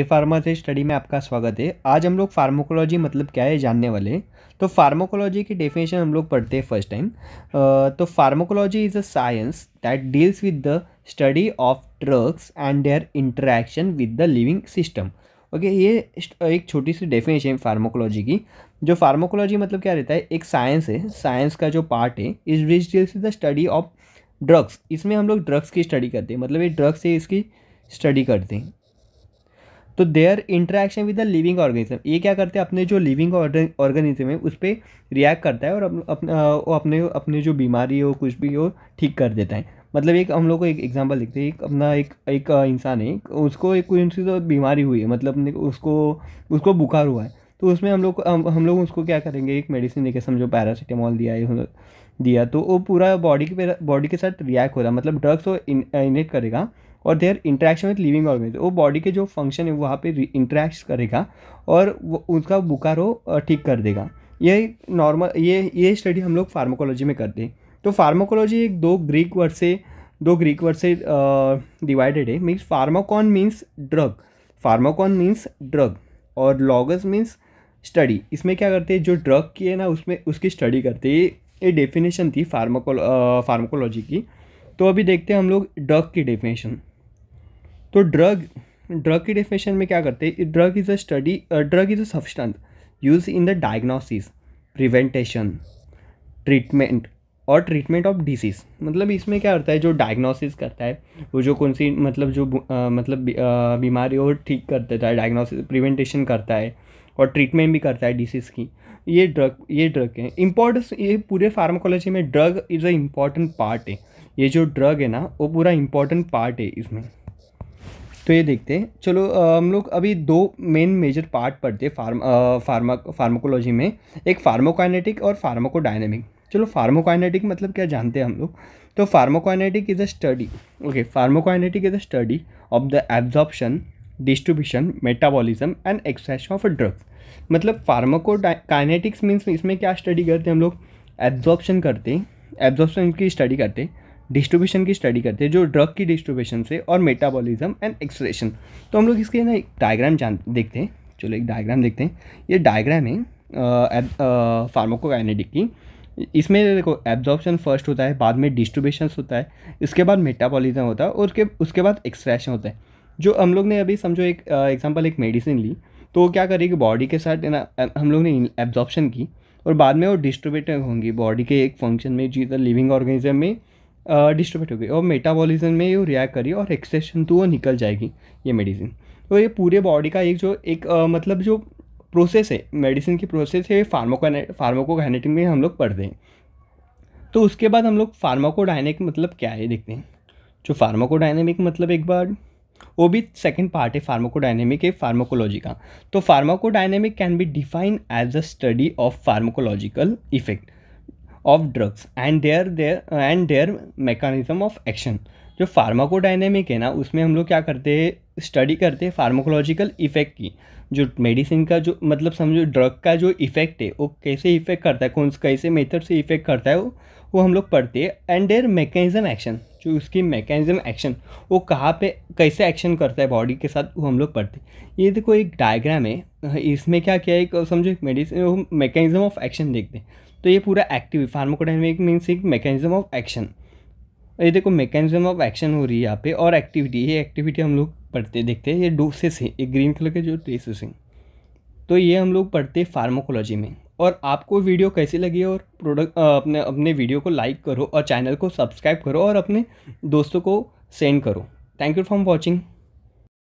ए pharma से study में आपका स्वागत है आज हम लोग फार्माकोलॉजी मतलब क्या है जानने वाले हैं तो फार्माकोलॉजी की डेफिनेशन हम लोग पढ़ते हैं फर्स्ट टाइम तो pharmacology is a science that deals with the study of drugs and their interaction with the living system okay ये एक छोटी सी डेफिनेशन है फार्माकोलॉजी की जो फार्माकोलॉजी मतलब क्या रहता है एक साइंस है साइंस का जो पार्ट है is which deals with the study of drugs इसमें हम लोग ड्रग्स की स्टडी करते हैं मतलब ये ड्रग्स है इसकी स्टडी करते हैं तो their interaction with the living organism ये क्या करते हैं अपने जो लिविंग ऑर्गेनिज्म है उस पर रिएक्ट करता है और अपने अपने अपने जो बीमारी हो कुछ भी हो ठीक कर देता है मतलब एक हम लोग को एक एग्जांपल देखते हैं एक अपना एक एक इंसान है उसको एक कोई उनकी तो बीमारी हुई है मतलब अपने उसको उसको बुखार हुआ है तो उसमें हम लोग हम लोग उसको क्या करेंगे एक मेडिसिन देखे समझो पैरासीटामॉल दिया है दिया तो वो पूरा बॉडी के बॉडी के साथ रिएक्ट हो रहा है मतलब ड्रग्स वो इनेट करेगा और their interaction with living organism वो बॉडी के जो फंक्शन है वहाँ पे इंट्रैक्ट करेगा और उनका हो ठीक कर देगा ये नॉर्मल ये ये स्टडी हम लोग फार्माकोलॉजी में करते हैं तो फार्माकोलॉजी एक दो ग्रीक वर्ड से दो ग्रीक वर्ड से डिवाइडेड है means pharmakon means drug pharmakon means drug और लॉगस मीन्स स्टडी इसमें क्या करते हैं जो ड्रग की है ना उसमें उसकी स्टडी करते हैं ये डेफिनेशन थी फार्माको फार्माकोलॉजी की तो अभी देखते हैं हम लोग ड्रग की डेफिनेशन तो ड्रग ड्रग की डेफिनेशन में क्या करते हैं drug is a study drug is a substance use in the diagnosis prevention treatment और ट्रीटमेंट ऑफ डिसीज़ मतलब इसमें क्या होता है जो डायग्नोसिस करता है वो जो कौन सी मतलब जो आ, uh, मतलब uh, बीमारी हो ठीक कर देता है डायग्नोसिस प्रिवेंटेशन करता है और ट्रीटमेंट भी करता है डिसीज़ की ये ड्रग ये ड्रग है इम्पोर्टेंस ये पूरे फार्माकोलॉजी में drug is a important part है ये जो ड्रग है ना वो पूरा इम्पॉर्टेंट पार्ट है इसमें तो ये देखते हैं चलो हम लोग अभी दो मेन मेजर पार्ट पढ़ते हैं फार्म फार्मा फार्माकोलॉजी में एक फार्माकोनेटिक और फार्माकोडायनेमिक चलो फार्माकोनेटिक मतलब क्या जानते हैं हम लोग तो pharmacokinetic is a study okay pharmacokinetic is a study of the absorption distribution metabolism and exercise of a drug मतलब फार्माकोकाइनेटिक्स मीन्स इसमें क्या स्टडी करते हैं हम लोग एब्जॉर्प्शन करते हैं एब्जॉर्प्शन की स्टडी करते हैं डिस्ट्रीब्यूशन की स्टडी करते हैं जो ड्रग की डिस्ट्रीब्यूशन से और मेटाबॉलिज्म एंड एक्सप्रेशन तो हम लोग इसके ना एक डायग्राम जान देखते हैं चलो एक डायग्राम देखते हैं ये डायग्राम है फार्मोकोकाइनेटिक की इसमें देखो एब्जॉर्प्शन फर्स्ट होता है बाद में डिस्ट्रीब्यूशन होता है इसके बाद मेटाबॉलिज्म होता है और उसके उसके बाद एक्सप्रेशन होता है जो हम लोग ने अभी समझो एक एग्जाम्पल एक मेडिसिन ली तो वो क्या करेगी बॉडी के साथ ना हम लोग ने एब्जॉर्प्शन की और बाद में वो डिस्ट्रीब्यूटर होंगी बॉडी के एक फंक्शन में जी लिविंग ऑर्गेनिज्म में डिस्ट्रीब्यूट हो गई और मेटाबॉलिज्म में ये रिएक्ट करी और एक्सेशन तो वो निकल जाएगी ये मेडिसिन तो ये पूरे बॉडी का एक जो एक आ, मतलब जो प्रोसेस है मेडिसिन की प्रोसेस है फार्माको फार्माकोकाइनेटिक में हम लोग पढ़ते हैं तो उसके बाद हम लोग फार्माकोडाइनेमिक मतलब क्या है देखते हैं जो फार्माकोडाइनेमिक मतलब एक बार वो भी सेकेंड पार्ट है फार्माकोडाइनेमिक है फार्माकोलॉजी का तो pharmacodynamic can be define as a study of pharmacological effect of drugs and their their and their mechanism of action जो फार्माकोडाइनेमिक है ना उसमें हम लोग क्या करते हैं स्टडी करते हैं फार्माकोलॉजिकल इफ़ेक्ट की जो मेडिसिन का जो मतलब समझो ड्रग का जो इफ़ेक्ट है वो कैसे इफ़ेक्ट करता है कौन कैसे मेथड से इफ़ेक्ट करता है वो वो हम लोग पढ़ते हैं एंड देयर मैकेनिज्म एक्शन जो उसकी मैकेनिज्म एक्शन वो कहाँ पे कैसे एक्शन करता है बॉडी के साथ वो हम लोग पढ़ते ये देखो एक डायग्राम है इसमें क्या क्या है समझो एक मेडिसिन मैकेनिज्म ऑफ एक्शन देखते हैं तो ये पूरा एक्टिव फार्माकोडाइनमिक मीन्स एक मैकेनिज्म ऑफ एक्शन ये देखो मैकेनिज्म ऑफ एक्शन हो रही है यहाँ पे और एक्टिविटी ये एक्टिविटी हम लोग पढ़ते देखते हैं ये डोसेस है ये ग्रीन कलर के जो ड्रेसेस हैं तो ये हम लोग पढ़ते हैं फार्माकोलॉजी में और आपको वीडियो कैसी लगी और प्रोडक्ट अपने अपने वीडियो को लाइक करो और चैनल को सब्सक्राइब करो और अपने दोस्तों को सेंड करो थैंक यू फॉर वॉचिंग